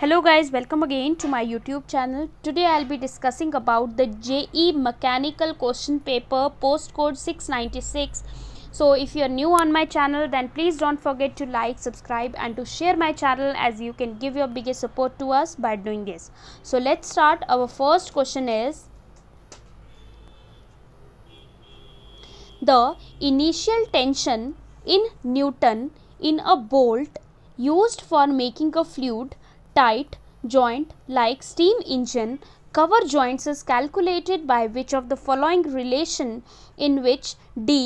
hello guys welcome again to my youtube channel today i'll be discussing about the je mechanical question paper postcode 696 so if you're new on my channel then please don't forget to like subscribe and to share my channel as you can give your biggest support to us by doing this so let's start our first question is the initial tension in newton in a bolt used for making a fluid tight joint like steam engine cover joints is calculated by which of the following relation in which D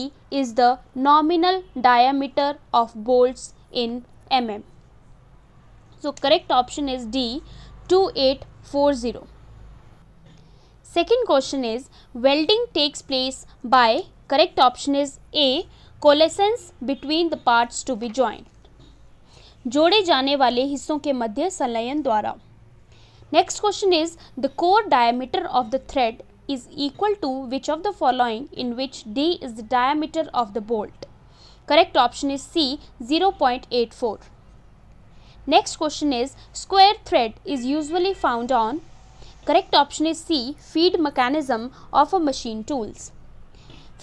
is the nominal diameter of bolts in mm. So correct option is D 2840. Second question is welding takes place by correct option is A coalescence between the parts to be joined. जोड़े जाने वाले हिस्सों के मध्य संलयन द्वारा next question is the core diameter of the thread is equal to which of the following in which d is the diameter of the bolt correct option is c 0.84 next question is square thread is usually found on correct option is c feed mechanism of a machine tools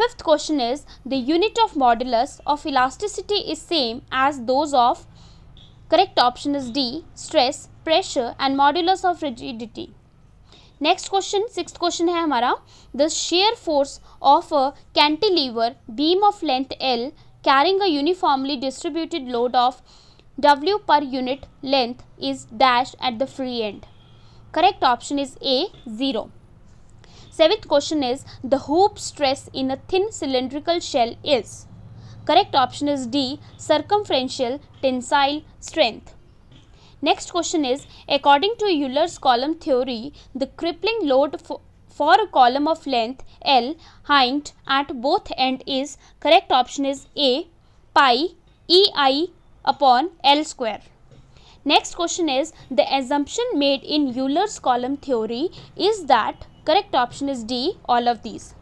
fifth question is the unit of modulus of elasticity is same as those of Correct option is D, stress, pressure and modulus of rigidity. Next question, sixth question है हमारा The shear force of a cantilever beam of length L carrying a uniformly distributed load of W per unit length is dash at the free end. Correct option is A 0. Seventh question is the hoop stress in a thin cylindrical shell is. Correct option is D. Circumferential tensile strength. Next question is, according to Euler's column theory, the crippling load for, a column of length L hinged at both end is, correct option is A, pi EI upon L square. Next question is, the assumption made in Euler's column theory is that, correct option is D, all of these.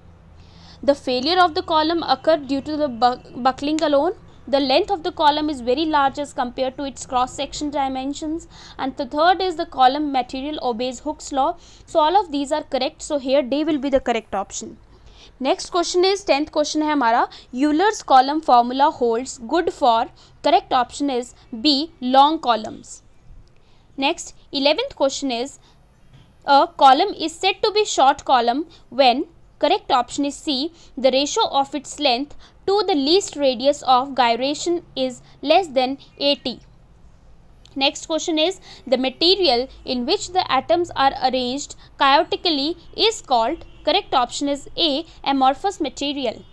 The failure of the column occurred due to the bu buckling alone. The length of the column is very large as compared to its cross section dimensions. And the third is the column material obeys Hooke's law. So all of these are correct. So here D will be the correct option. Next question is tenth question. है Euler's column formula holds good for correct option is B long columns. Next eleventh question is a column is said to be short column when. Correct option is C. The ratio of its length to the least radius of gyration is less than 80. Next question is the material in which the atoms are arranged chaotically is called correct option is A amorphous material.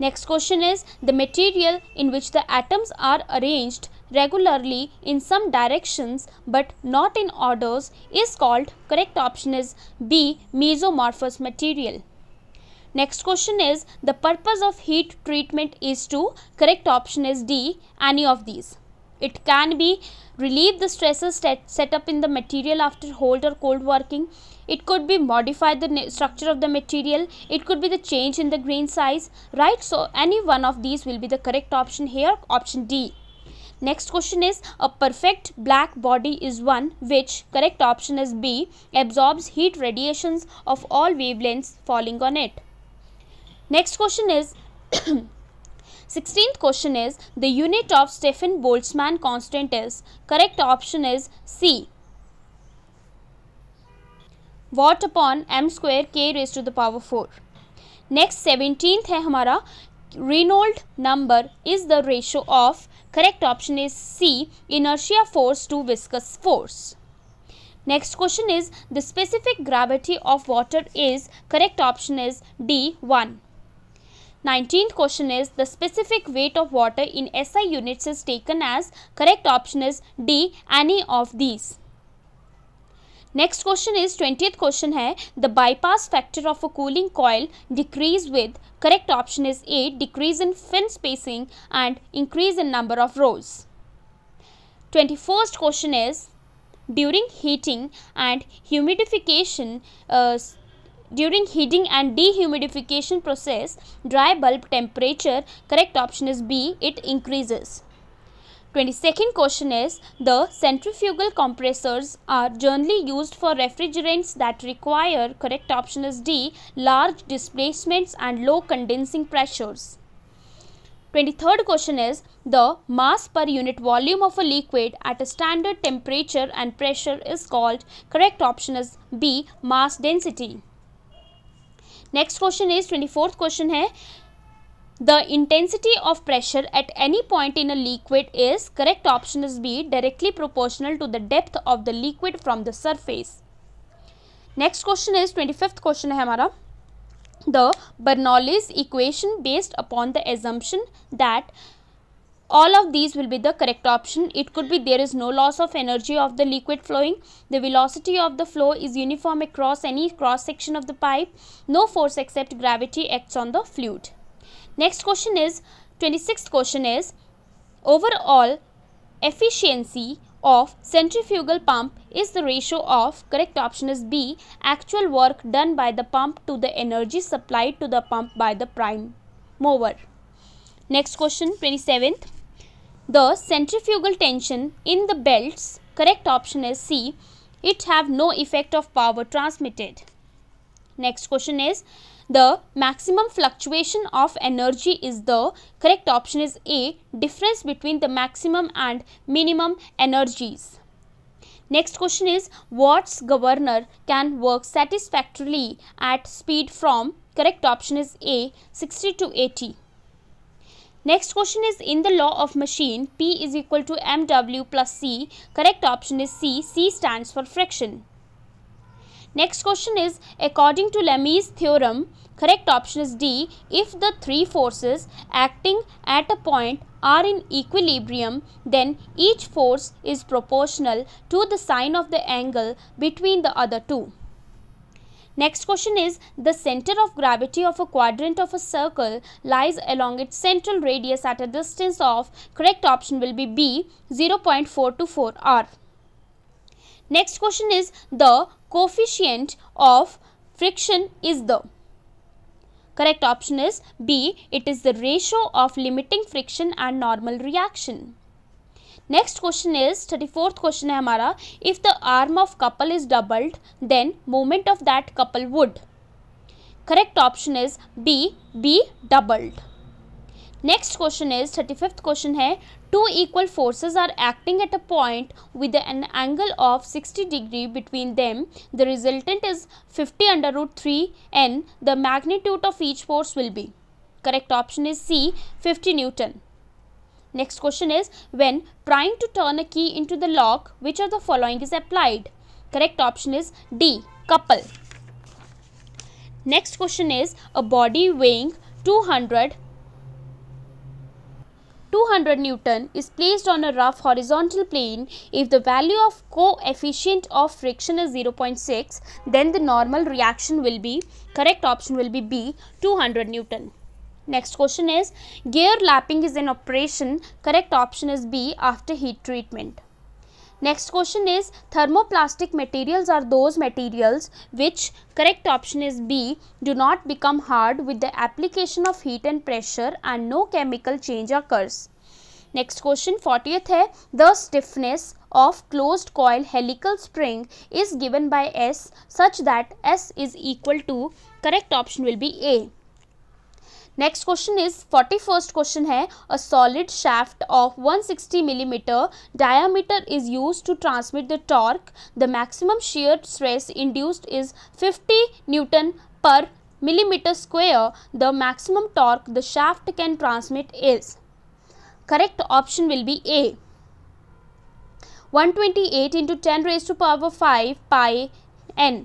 Next question is the material in which the atoms are arranged regularly in some directions but not in orders is called correct option is B mesomorphous material. Next question is the purpose of heat treatment is to correct option is D any of these. It can be relieve the stresses set up in the material after hot or cold working. It could be modify the structure of the material. It could be the change in the grain size, right? So any one of these will be the correct option here, option D. Next question is a perfect black body is one which correct option is B absorbs heat radiations of all wavelengths falling on it. Next question is 16th question is the unit of Stefan Boltzmann constant is correct option is C watt upon m square k raised to the power 4 next 17th है हमारा Reynolds number is the ratio of correct option is C inertia force to viscous force next question is the specific gravity of water is correct option is D 1 19th question is the specific weight of water in SI units is taken as correct option is D any of these. Next question is 20th question है the bypass factor of a cooling coil decrease with correct option is A decrease in fin spacing and increase in number of rows. 21st question is during heating and humidification uh, during heating and dehumidification process dry bulb temperature correct option is b it increases 22nd question is the centrifugal compressors are generally used for refrigerants that require correct option is d large displacements and low condensing pressures 23rd question is the mass per unit volume of a liquid at a standard temperature and pressure is called correct option is b mass density Next question is twenty fourth question. Question है the intensity of pressure at any point in a liquid is correct option is b directly proportional to the depth of the liquid from the surface next question is 25th question hai hamara the bernoulli's equation based upon the assumption that all of these will be the correct option it could be there is no loss of energy of the liquid flowing the velocity of the flow is uniform across any cross section of the pipe no force except gravity acts on the fluid next question is 26th question is overall efficiency of centrifugal pump is the ratio of correct option is b actual work done by the pump to the energy supplied to the pump by the prime mover next question 27th the centrifugal tension in the belts, correct option is C, it have no effect of power transmitted. Next question is the maximum fluctuation of energy is the correct option is A difference between the maximum and minimum energies. Next question is Watt's governor can work satisfactorily at speed from correct option is A 60 to 80. Next question is in the law of machine, P is equal to MW plus C. Correct option is C. C stands for friction. Next question is according to Lemmy's theorem, correct option is D. If the three forces acting at a point are in equilibrium, then each force is proportional to the sine of the angle between the other two. Next question is the center of gravity of a quadrant of a circle lies along its central radius at a distance of correct option will be B 0.424 r. Next question is the coefficient of friction is the correct option is B it is the ratio of limiting friction and normal reaction. Next question is thirty fourth question question है हमारा if the arm of couple is doubled then movement of that couple correct option is b b doubled next question is 35th question hai two equal forces are acting at a point with an angle of 60 degree between them the resultant is 50 under root 3 N the magnitude of each force will be correct option is c 50 newton Next question is when trying to turn a key into the lock which of the following is applied? Correct option is D. Couple. Next question is a body weighing 200 200 Newton is placed on a rough horizontal plane if the value of coefficient of friction is 0.6 then the normal reaction will be correct option will be B 200 Newton. Next question is gear lapping is an operation. Correct option is B after heat treatment. Next question is thermoplastic materials are those materials which correct option is B do not become hard with the application of heat and pressure and no chemical change occurs. Next question 40th है the stiffness of closed coil helical spring is given by S such that S is equal to correct option will be A. Next question is forty-first question. Question है a solid shaft of 160 millimetre diameter is used to transmit the torque. The maximum shear stress induced is 50 newton per millimeter square the maximum torque the shaft can transmit is correct option will be a 128 into 10 raised to power 5 pi n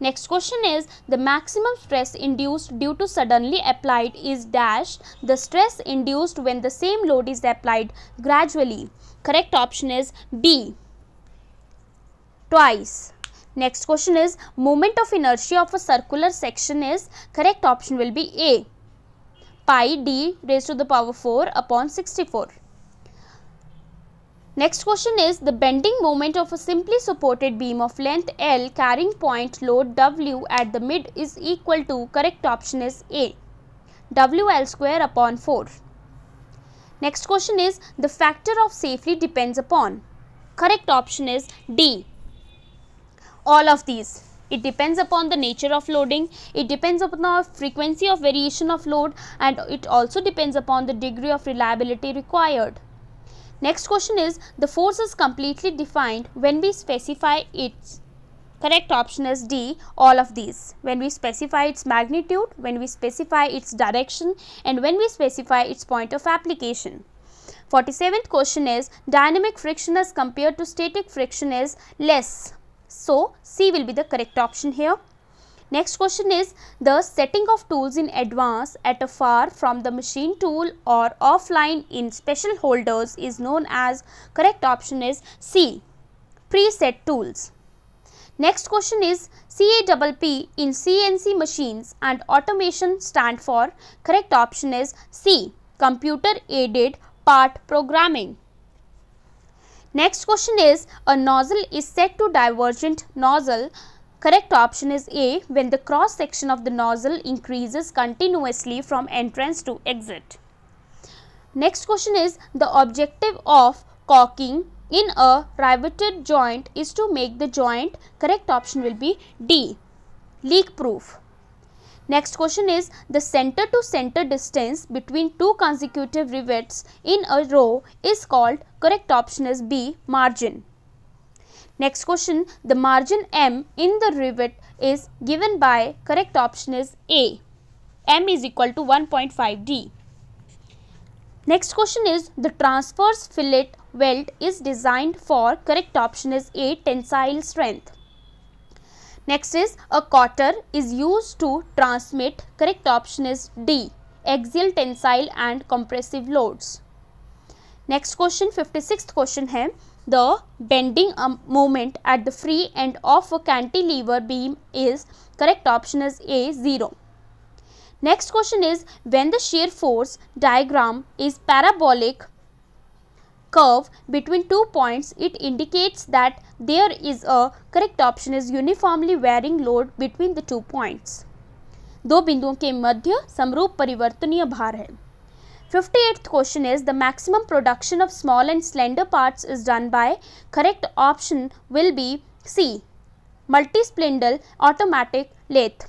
Next question is the maximum stress induced due to suddenly applied is dash the stress induced when the same load is applied gradually. Correct option is B twice. Next question is moment of inertia of a circular section is correct option will be A pi d raised to the power 4 upon 64. Next question is the bending moment of a simply supported beam of length L carrying point load W at the mid is equal to correct option is A WL square upon 4. Next question is the factor of safely depends upon correct option is D all of these it depends upon the nature of loading it depends upon the frequency of variation of load and it also depends upon the degree of reliability required Next question is the force is completely defined when we specify its correct option is D all of these when we specify its magnitude, when we specify its direction and when we specify its point of application. 47th question is dynamic friction as compared to static friction is less. So, C will be the correct option here. Next question is the setting of tools in advance at a far from the machine tool or offline in special holders is known as correct option is C preset tools. Next question is CAPP in CNC machines and automation stand for correct option is C computer aided part programming. Next question is a nozzle is set to divergent nozzle Correct option is A when the cross section of the nozzle increases continuously from entrance to exit. Next question is the objective of caulking in a riveted joint is to make the joint correct option will be D leak proof. Next question is the center to center distance between two consecutive rivets in a row is called correct option is B margin. Next question, the margin M in the rivet is given by correct option is A. M is equal to 1.5 D. Next question is the transverse fillet weld is designed for correct option is A tensile strength. Next is a cotter is used to transmit correct option is D axial tensile and compressive loads. Next question 56th question है the bending um, moment at the free end of a cantilever beam is correct option is A 0. Next question is when the shear force diagram is parabolic curve between two points it indicates that there is a correct option is uniformly varying load between the two points. दो बिंदुओं के मध्य समरूप परिवर्तनीय भार है 58th question is the maximum production of small and slender parts is done by correct option will be C multi-spindle automatic lathe.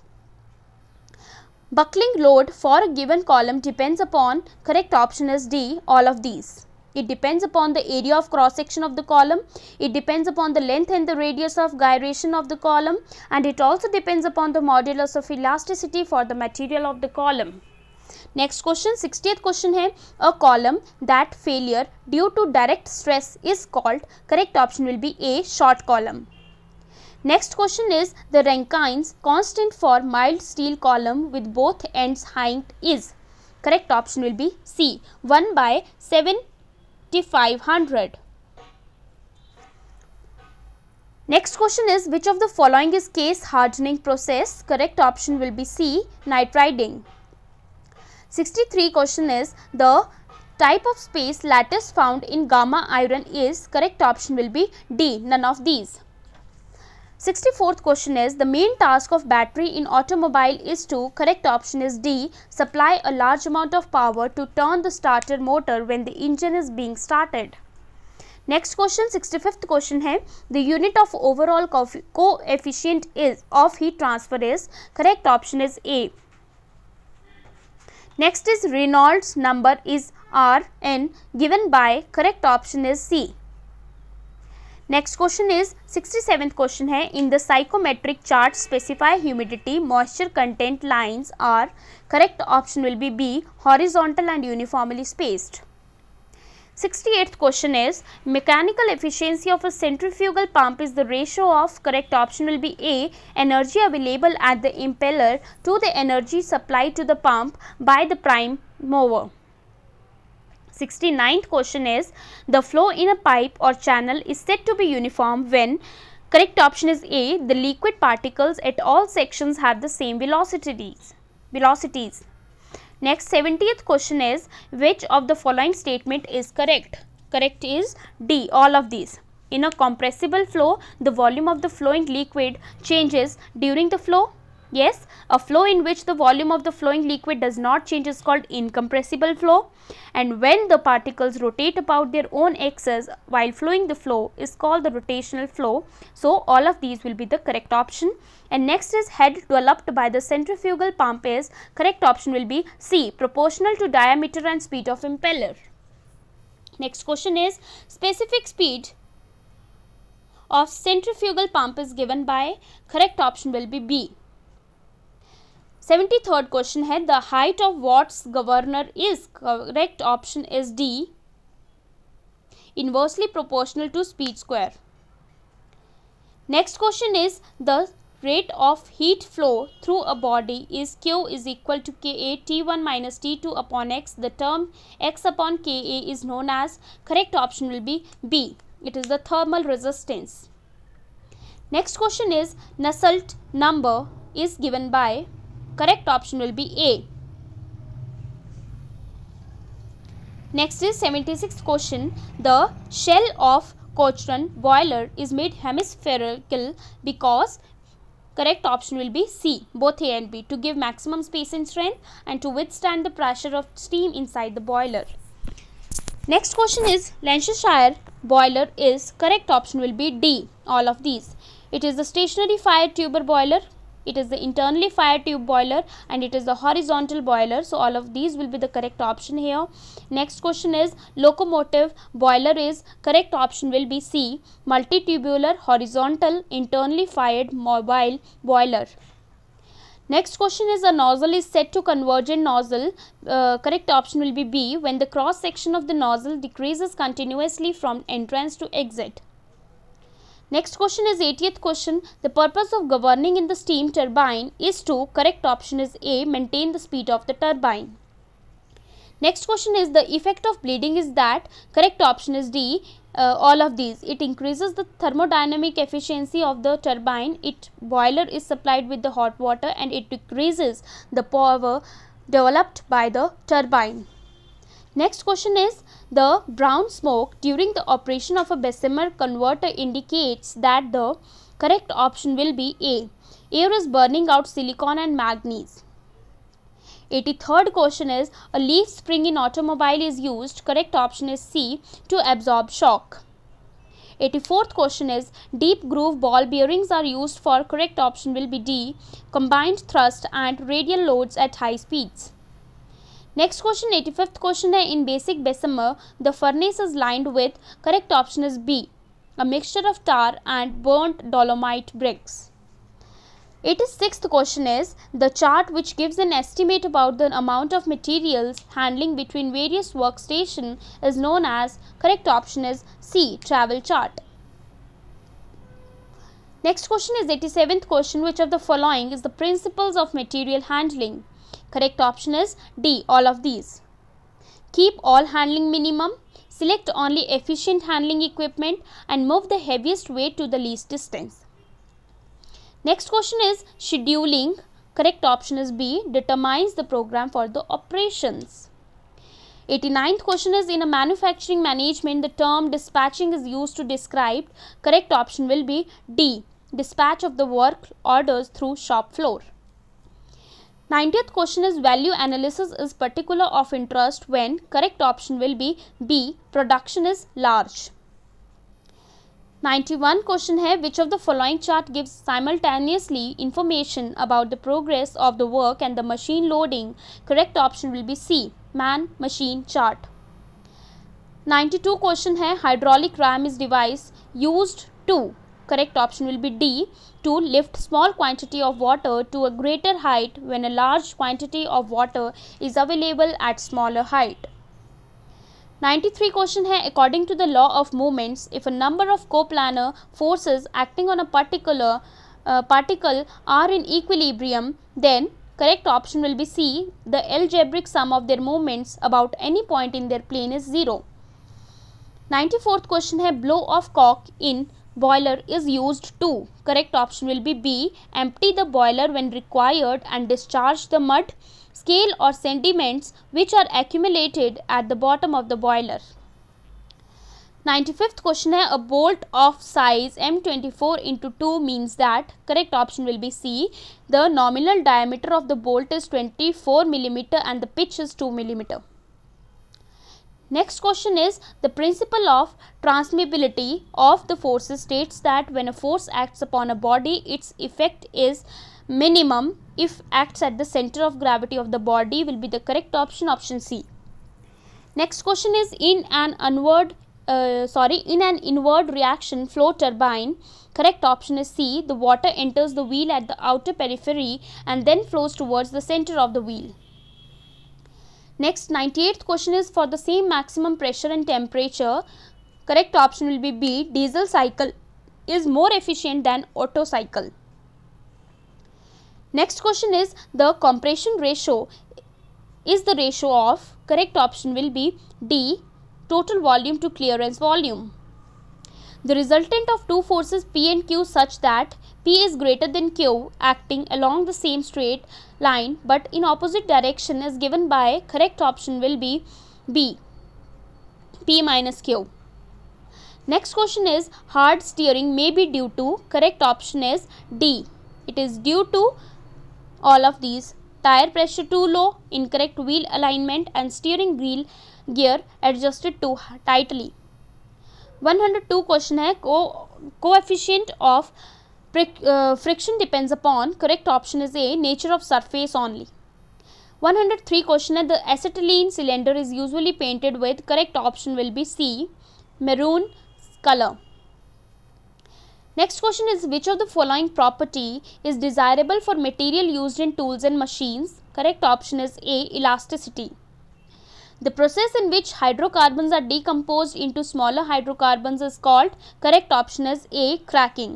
Buckling load for a given column depends upon correct option is D all of these. It depends upon the area of cross section of the column. It depends upon the length and the radius of gyration of the column and it also depends upon the modulus of elasticity for the material of the column. Next question, sixtieth question question a column that failure due to direct stress is called. Correct option will be a short column. Next question is the Rankine's constant for mild steel column with both ends hinged is. Correct option will be C 1 by seven to five hundred. Next question is which of the following is case hardening process? Correct option will be C nitriding. 63 question is the type of space lattice found in gamma iron is correct option will be D none of these. 64th question is the main task of battery in automobile is to correct option is D supply a large amount of power to turn the starter motor when the engine is being started. Next question 65th question है the unit of overall coefficient is of heat transfer is correct option is A. Next is Reynolds number is Rn given by correct option is C. Next question is 67th question है in the psychometric chart specify humidity moisture content lines are correct option will be B horizontal and uniformly spaced. 68th question is mechanical efficiency of a centrifugal pump is the ratio of correct option will be A energy available at the impeller to the energy supplied to the pump by the prime mover. 69th question is the flow in a pipe or channel is said to be uniform when correct option is A the liquid particles at all sections have the same velocities velocities Next 70th question is which of the following statement is correct? Correct is D all of these. In a compressible flow the volume of the flowing liquid changes during the flow Yes, a flow in which the volume of the flowing liquid does not change is called incompressible flow and when the particles rotate about their own axis while flowing the flow is called the rotational flow. So, all of these will be the correct option and next is head developed by the centrifugal pump is correct option will be C proportional to diameter and speed of impeller. Next question is specific speed of centrifugal pump is given by correct option will be B. Seventy-third question question the height of Watt's governor is correct option is D. inversely proportional to speed square. Next question is the rate of heat flow through a body is Q is equal to Ka T1 minus T2 upon X. The term X upon Ka is known as correct option will be B. It is the thermal resistance. Next question is Nusselt number is given by Correct option will be A. Next is 76th question. The shell of Cochran boiler is made hemispherical because correct option will be C, both A and B, to give maximum space and strength and to withstand the pressure of steam inside the boiler. Next question is Lancashire boiler is correct option will be D, all of these. It is the stationary fire tuber boiler it is the internally fired tube boiler and it is the horizontal boiler so all of these will be the correct option here next question is locomotive boiler is correct option will be c multitubular horizontal internally fired mobile boiler Next question is a nozzle is set to convergent nozzle. Uh, correct option will be B when the cross section of the nozzle decreases continuously from entrance to exit. Next question is 80th question. The purpose of governing in the steam turbine is to, correct option is A, maintain the speed of the turbine. Next question is the effect of bleeding is that, correct option is D, uh, all of these. It increases the thermodynamic efficiency of the turbine, it boiler is supplied with the hot water and it decreases the power developed by the turbine. Next question is the brown smoke during the operation of a Bessemer converter indicates that the correct option will be A. Air is burning out silicon and manganese. 83rd question is a leaf spring in automobile is used. Correct option is C to absorb shock. 84th question is deep groove ball bearings are used for correct option will be D combined thrust and radial loads at high speeds. Next question 85th question in basic Bessemer the furnace is lined with correct option is B a mixture of tar and burnt dolomite bricks. 86th question is the chart which gives an estimate about the amount of materials handling between various workstation is known as correct option is C travel chart. Next question is 87th question which of the following is the principles of material handling. Correct option is D, all of these. Keep all handling minimum, select only efficient handling equipment and move the heaviest weight to the least distance. Next question is scheduling. Correct option is B, determines the program for the operations. 89th question is in a manufacturing management the term dispatching is used to describe correct option will be D dispatch of the work orders through shop floor 90th question is value analysis is particular of interest when correct option will be B. Production is large. 91 question है which of the following chart gives simultaneously information about the progress of the work and the machine loading correct option will be C man machine chart 92 question है hydraulic ram is device used to correct option will be D to lift small quantity of water to a greater height when a large quantity of water is available at smaller height. 93 question hai according to the law of moments if a number of coplanar forces acting on a particular uh, particle are in equilibrium then correct option will be C the algebraic sum of their moments about any point in their plane is 0. 94th question है blow of cock in boiler is used to Correct option will be B. Empty the boiler when required and discharge the mud, scale or sediments which are accumulated at the bottom of the boiler. 95th question A bolt of size M24 into 2 means that correct option will be C the nominal diameter of the bolt is 24 millimeter and the pitch is 2 millimeter Next question is the principle of transmissibility of the forces states that when a force acts upon a body its effect is minimum if acts at the center of gravity of the body will be the correct option option C. Next question is in an inward uh, sorry in an inward reaction flow turbine correct option is C the water enters the wheel at the outer periphery and then flows towards the center of the wheel. Next 98th question is for the same maximum pressure and temperature. Correct option will be B. Diesel cycle is more efficient than Otto cycle. Next question is the compression ratio is the ratio of correct option will be D total volume to clearance volume. The resultant of two forces P and Q such that P is greater than Q acting along the same straight line but in opposite direction is given by correct option will be B P minus Q. Next question is hard steering may be due to correct option is D. It is due to all of these tire pressure too low, incorrect wheel alignment and steering wheel gear adjusted too tightly. 102 question है coefficient of uh, friction depends upon correct option is a nature of surface only 103 question the acetylene cylinder is usually painted with correct option will be c maroon color next question is which of the following property is desirable for material used in tools and machines correct option is a elasticity the process in which hydrocarbons are decomposed into smaller hydrocarbons is called correct option is a cracking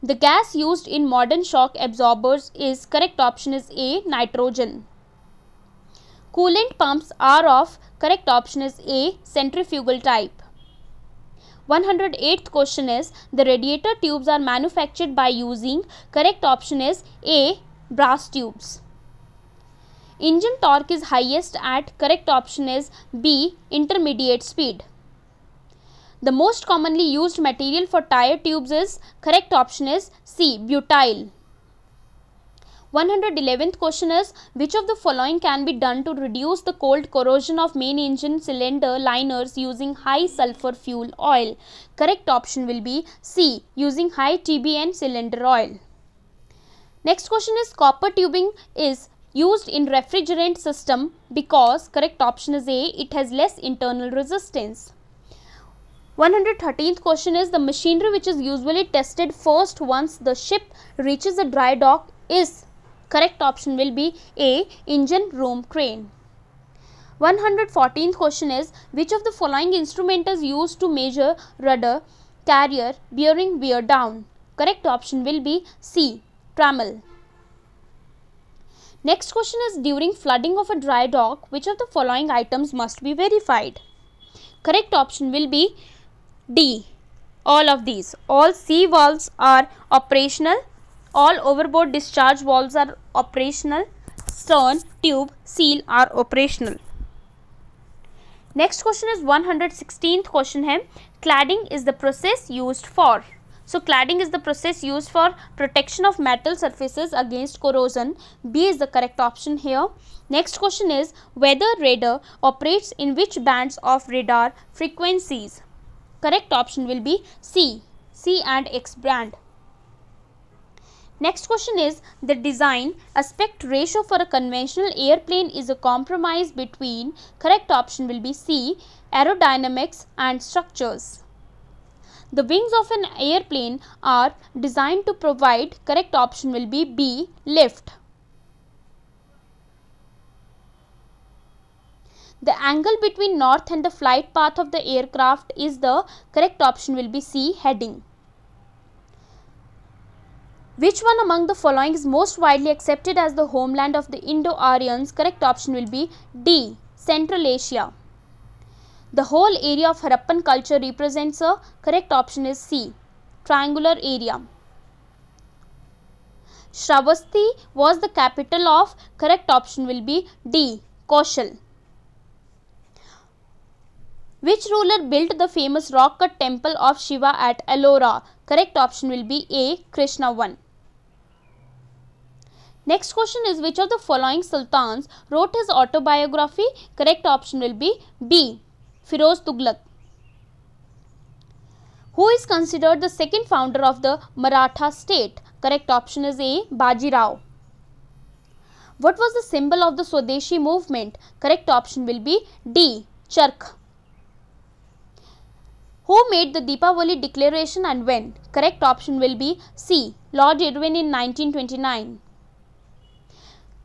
the gas used in modern shock absorbers is correct option is A nitrogen. Coolant pumps are of correct option is A centrifugal type. 108th question is the radiator tubes are manufactured by using correct option is A brass tubes. Engine torque is highest at correct option is B intermediate speed. The most commonly used material for tire tubes is correct option is C butyl. 111th question is which of the following can be done to reduce the cold corrosion of main engine cylinder liners using high sulfur fuel oil correct option will be c using high tbn cylinder oil next question is copper tubing is used in refrigerant system because correct option is a it has less internal resistance 113th question is the machinery which is usually tested first once the ship reaches the dry dock is correct option will be A engine room crane. 114th question is which of the following instrument is used to measure rudder carrier bearing wear down correct option will be C trammel. Next question is during flooding of a dry dock which of the following items must be verified correct option will be D. All of these. All sea valves are operational. All overboard discharge valves are operational. Stern, tube, seal are operational. Next question is 116th question. Hem, cladding is the process used for. So cladding is the process used for protection of metal surfaces against corrosion. B is the correct option here. Next question is whether radar operates in which bands of radar frequencies. Correct option will be C, C and X brand. Next question is the design aspect ratio for a conventional airplane is a compromise between correct option will be C aerodynamics and structures. The wings of an airplane are designed to provide correct option will be B lift. The angle between north and the flight path of the aircraft is the correct option will be C heading. Which one among the following is most widely accepted as the homeland of the Indo-Aryans? Correct option will be D. Central Asia. The whole area of Harappan culture represents a correct option is C. Triangular area. Shravasti was the capital of correct option will be D. Kaushal. Which ruler built the famous rock cut temple of Shiva at Ellora? Correct option will be A. Krishna 1. Next question is which of the following sultans wrote his autobiography? Correct option will be B. Firoz Tughlaq. Who is considered the second founder of the Maratha state? Correct option is A. Baji Rao. What was the symbol of the Swadeshi movement? Correct option will be D. Charkh. Who made the Deepavali Declaration and when? Correct option will be C. Lord Irwin in 1929.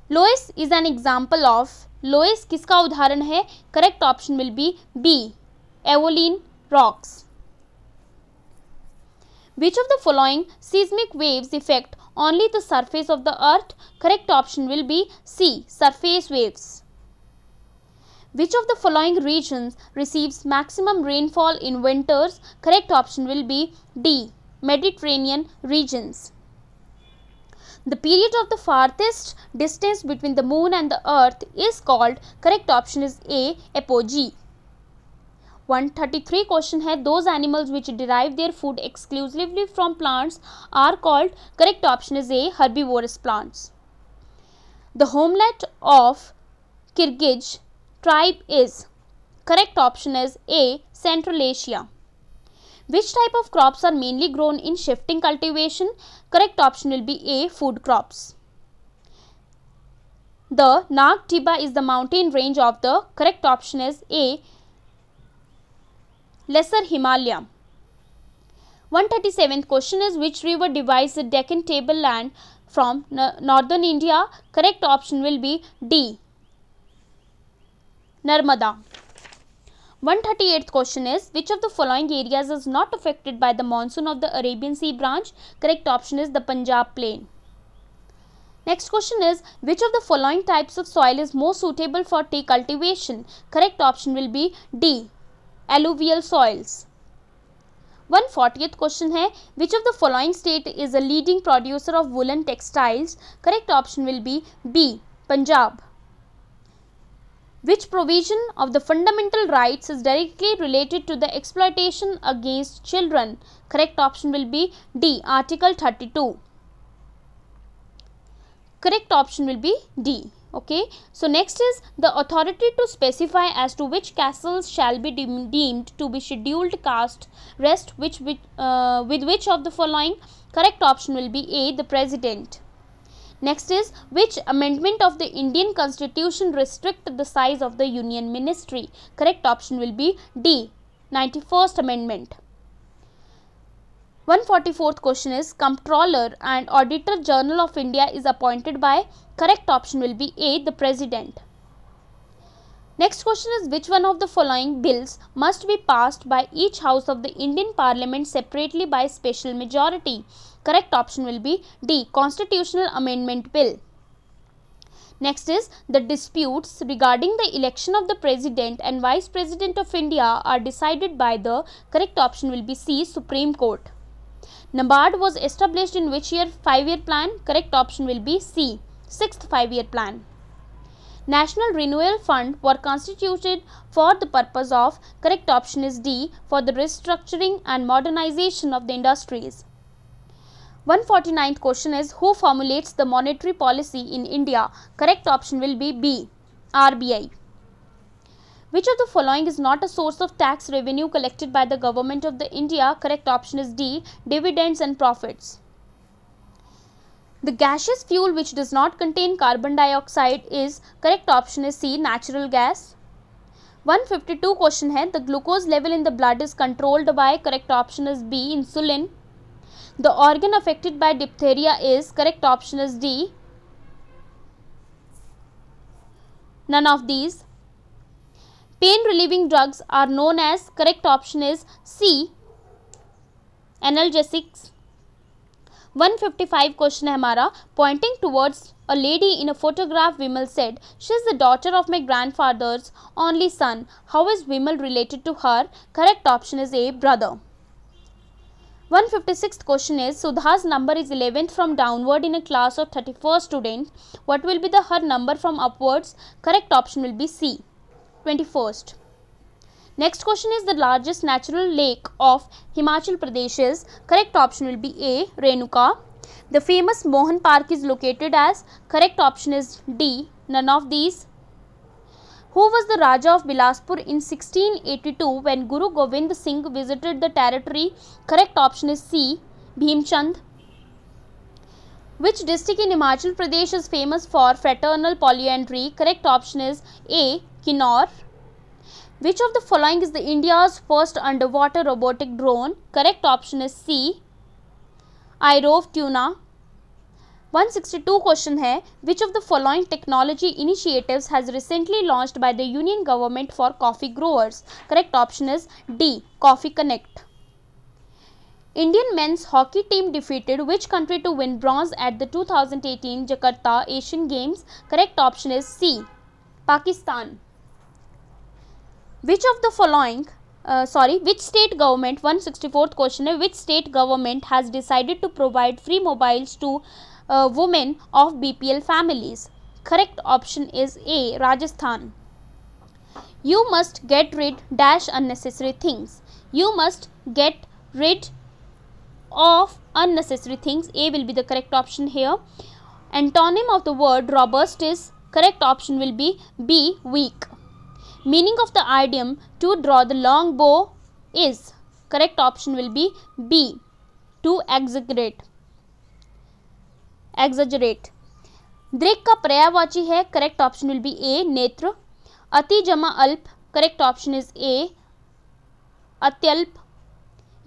Lois is an example of Lois किसका उदाहरण है Correct option will be B. Evoline rocks. which of the following seismic waves affect only the surface of the earth correct option will be c surface waves which of the following regions receives maximum rainfall in winters? Correct option will be D. Mediterranean regions. The period of the farthest distance between the moon and the earth is called, correct option is A, apogee. 133 question hai those animals which derive their food exclusively from plants are called correct option is A herbivorous plants. The homeland of Kyrgyz tribe is? Correct option is A. Central Asia. Which type of crops are mainly grown in shifting cultivation? Correct option will be A. Food crops. The Nag Tiba is the mountain range of the correct option is A. Lesser Himalaya. 137th question is which river divides the Deccan tableland from northern India? Correct option will be D. Narmada. 138th question is which of the following areas is not affected by the monsoon of the Arabian Sea branch? Correct option is the Punjab plain. Next question is which of the following types of soil is most suitable for tea cultivation? Correct option will be D. Alluvial soils. 140th question है which of the following state is a leading producer of woolen textiles? Correct option will be B. Punjab which provision of the fundamental rights is directly related to the exploitation against children? Correct option will be D. Article 32. Correct option will be D. Okay. So, next is the authority to specify as to which castles shall be de deemed to be scheduled caste rest which, which uh, with which of the following? Correct option will be A. The President. Next is which amendment of the Indian constitution restrict the size of the union ministry? Correct option will be D. 91st amendment. 144th question is Comptroller and Auditor General of India is appointed by correct option will be A. The President. Next question is which one of the following bills must be passed by each house of the Indian parliament separately by special majority? Correct option will be D. Constitutional Amendment Bill. Next is the disputes regarding the election of the President and Vice President of India are decided by the correct option will be C. Supreme Court. NABARD was established in which year 5 year plan? Correct option will be C. 6th 5 year plan. National Renewal Fund were constituted for the purpose of correct option is D for the restructuring and modernization of the industries. 149th question is who formulates the monetary policy in India? Correct option will be B. RBI. Which of the following is not a source of tax revenue collected by the government of the India? Correct option is D. Dividends and profits. The gaseous fuel which does not contain carbon dioxide is correct option is C natural gas. 152 question है the glucose level in the blood is controlled by correct option is B insulin. The organ affected by diphtheria is correct option is D. None of these. Pain relieving drugs are known as correct option is C analgesics. 155 question hai hamara pointing towards a lady in a photograph Wimal said she is the daughter of my grandfather's only son how is Wimal related to her correct option is a brother One fifty six question is Sudha's number is 11th from downward in a class of thirty four students. what will be the her number from upwards correct option will be C 21st Next question is the largest natural lake of Himachal Pradesh is correct option will be A Renuka. The famous Mohan Park is located as correct option is D none of these. Who was the Raja of Bilaspur in 1682 when Guru Gobind Singh visited the territory? Correct option is C Bhimchand. Which district in Himachal Pradesh is famous for fraternal polyandry? Correct option is A Kinnaur. Which of the following is the India's first underwater robotic drone? Correct option is C. rove tuna. 162 question है which of the following technology initiatives has recently launched by the union government for coffee growers correct option is D coffee connect Indian men's hockey team defeated which country to win bronze at the 2018 Jakarta Asian Games correct option is C Pakistan which of the following uh, sorry which state government 164th question which state government has decided to provide free mobiles to uh, women of bpl families correct option is a rajasthan you must get rid dash unnecessary things you must get rid of unnecessary things a will be the correct option here antonym of the word robust is correct option will be b weak meaning of the idiom to draw the long bow is correct option will be b to exaggerate exaggerate दृक का पर्यायवाची है correct option will be A नेत्र अति जमा अल्प correct option is a अत्यल्प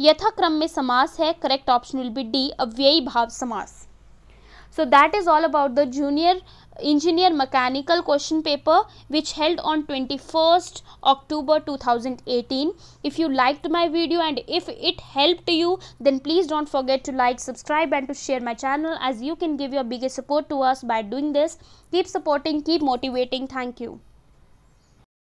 यथाक्रम में समास है correct option will be D अव्ययी भाव समास so that is all about the junior engineer mechanical question paper which held on 21st October 2018. If you liked my video and if it helped you then please don't forget to like, subscribe and to share my channel as you can give your biggest support to us by doing this. Keep supporting, keep motivating. Thank you.